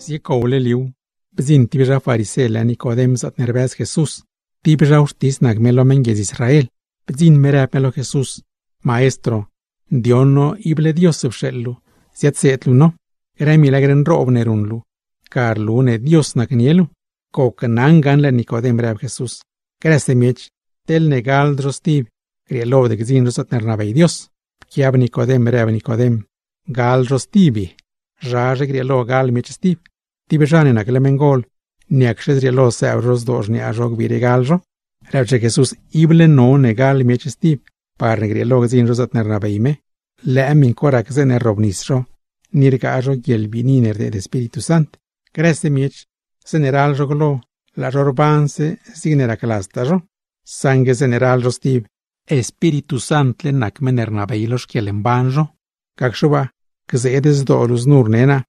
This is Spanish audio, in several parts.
Si liu, bzin tibra la Nicodemus atnerbas Jesús, tibra Ustis Nagmelo mengez Israel, bzin merapelo Jesús, maestro, diono ible Dios subshellu, siatsetlu no, era milagren rovnerunlu. carlune Dios nagnielu, koknangan la Nicodemra Jesús, miech, tel negaldros tib, crielo de Gzin atnernabei Dios, kiab Nicodem reab Nicodem, gal ráregrielo gal michesti, tibejan en aquel mengol, ni axedrielo se dos ni arrog viregalro, rauche jesus ible no negal michesti, par negrielo zin rosat le amin cora que se nirga arrog y el vininer de Espíritu Santo, crece general roglo, la rorbanse signera calastaro, sangue general rostib, Espíritu sant le menernabeilos que el banjo. Gzedes dolus nur nena,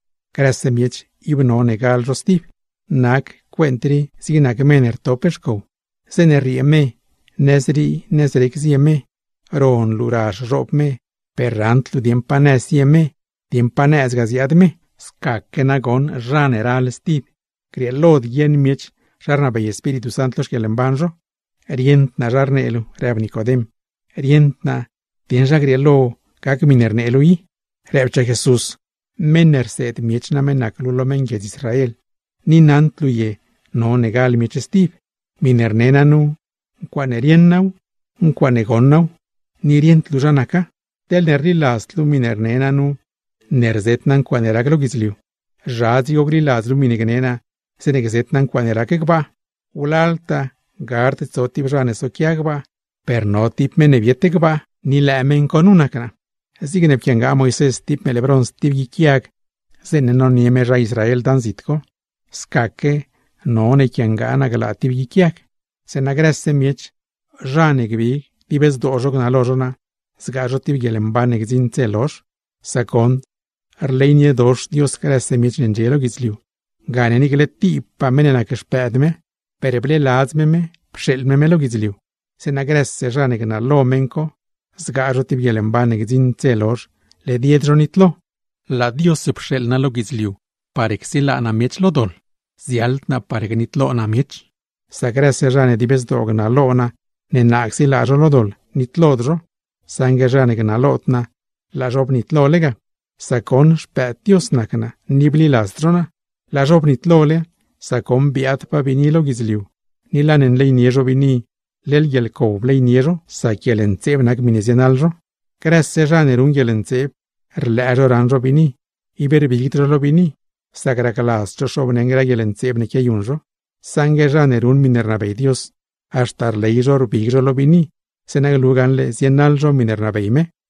miech ibno rostiv, nak quentri sinak mener topeshko, senerieme, nesri me, ron lurash robme, perrant diempanesieme Diempanes dien skakenagon raneral stiv, crielod yen miech, rarna espíritu santos que rientna rarne elu, rientna, tienja grielo, kak Reuche Jesús, menerse et miechnamenak lulomengues Israel, ni nantluye, no negal miechestiv, minernenanu, ni nquanegonnau, nirientluranaka, del nerrilastlu minernenanu, nerzetnan quaneraglogizliu, razi ogrilazlu minignena, senegzetnan quanerakekba, ulalta, me ranesokiagba, pernotip menevietegba, ni lamen konunakna. Ezigne pienga Moises tip melebrons no, tip gikiak, zene non niemera Israel danzitko, skake non e kienga anagla tip gikiak, zena gresse miec, rane gbi, tibes dojok na lożona, zgarzo tip gielem banek zin celos, sakon, rlejnie dosz dios gresse miec nendzielo gizliu, gane nigle tip pamenenak espedme, pereble lazmeme, pszelmeme lo gizliu, zena gresse rane gna lomenko, zgaro ti bielem banek zin celor, le diedronitlo. La dios se pšel na logizliu, parek sila na meč lodol, zjalt na parek nitlo na meč. Sagre se žane di bez dog na lona, ne na aksila žo lodol, nitlo dro, sange žane na lotna, la žob nitlo lega, sakon špet dios nakna, ni bili lastrona, la žob nitlo le, sakon biat pa bi ni logizliu, ni lanen lej nježo bi ni. leljelko bleiniro, sakielentebnak minesianalro, kraserranerun yelenteb, rlaroranro vini, ibervilgitrolo vini, sagracalastro sobnengra yelentebnek yayunro, sangerranerun minernabeidios, astarleiro le vini, alro sienalro minernabeyme,